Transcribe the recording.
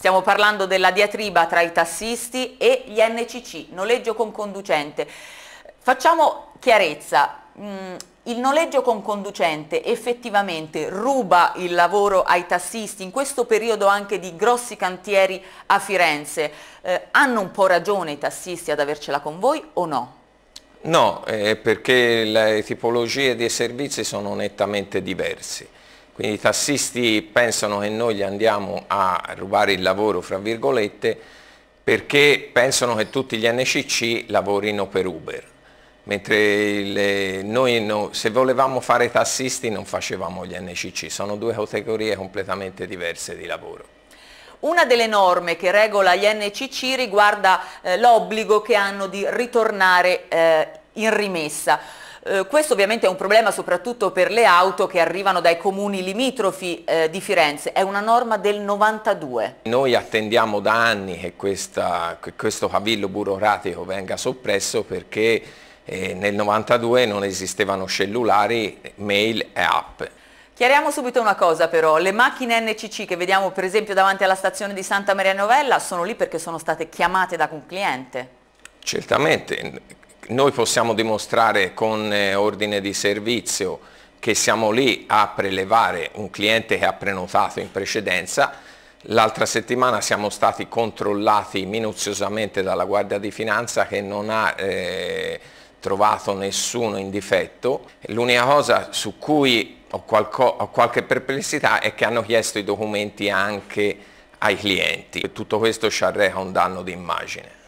Stiamo parlando della diatriba tra i tassisti e gli NCC, noleggio con conducente. Facciamo chiarezza, mm, il noleggio con conducente effettivamente ruba il lavoro ai tassisti in questo periodo anche di grossi cantieri a Firenze. Eh, hanno un po' ragione i tassisti ad avercela con voi o no? No, eh, perché le tipologie dei servizi sono nettamente diverse. Quindi i tassisti pensano che noi gli andiamo a rubare il lavoro, fra virgolette, perché pensano che tutti gli NCC lavorino per Uber. Mentre le, noi no, se volevamo fare i tassisti non facevamo gli NCC, sono due categorie completamente diverse di lavoro. Una delle norme che regola gli NCC riguarda eh, l'obbligo che hanno di ritornare eh, in rimessa. Eh, questo ovviamente è un problema soprattutto per le auto che arrivano dai comuni limitrofi eh, di Firenze, è una norma del 92. Noi attendiamo da anni che, questa, che questo cavillo burocratico venga soppresso perché eh, nel 92 non esistevano cellulari, mail e app. Chiariamo subito una cosa però, le macchine NCC che vediamo per esempio davanti alla stazione di Santa Maria Novella sono lì perché sono state chiamate da un cliente. Certamente, noi possiamo dimostrare con eh, ordine di servizio che siamo lì a prelevare un cliente che ha prenotato in precedenza, l'altra settimana siamo stati controllati minuziosamente dalla Guardia di Finanza che non ha eh, trovato nessuno in difetto, l'unica cosa su cui ho, ho qualche perplessità è che hanno chiesto i documenti anche ai clienti, tutto questo ci arreca un danno di immagine.